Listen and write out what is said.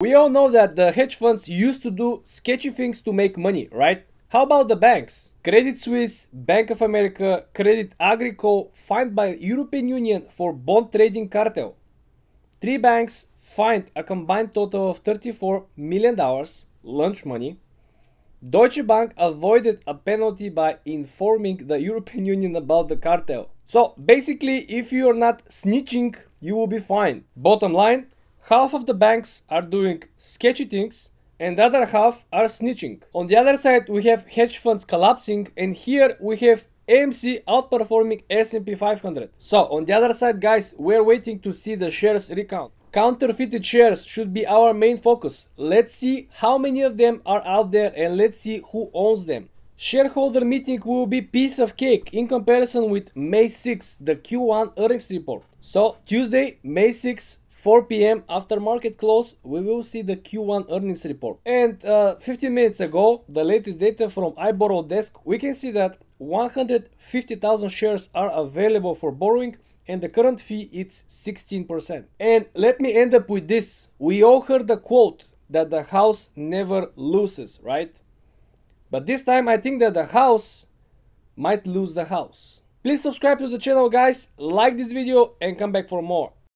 We all know that the hedge funds used to do sketchy things to make money, right? How about the banks? Credit Suisse, Bank of America, Credit Agricole fined by European Union for bond trading cartel. Three banks fined a combined total of $34 million lunch money. Deutsche Bank avoided a penalty by informing the European Union about the cartel. So basically, if you are not snitching, you will be fined. Bottom line, Half of the banks are doing sketchy things and the other half are snitching. On the other side, we have hedge funds collapsing and here we have AMC outperforming S&P 500. So on the other side, guys, we're waiting to see the shares recount. Counterfeited shares should be our main focus. Let's see how many of them are out there and let's see who owns them. Shareholder meeting will be piece of cake in comparison with May 6, the Q1 earnings report. So Tuesday, May 6, 4 p.m. after market close, we will see the Q1 earnings report. And uh, 15 minutes ago, the latest data from iBorrow desk, we can see that 150,000 shares are available for borrowing and the current fee is 16%. And let me end up with this. We all heard the quote that the house never loses, right? But this time I think that the house might lose the house. Please subscribe to the channel guys, like this video and come back for more.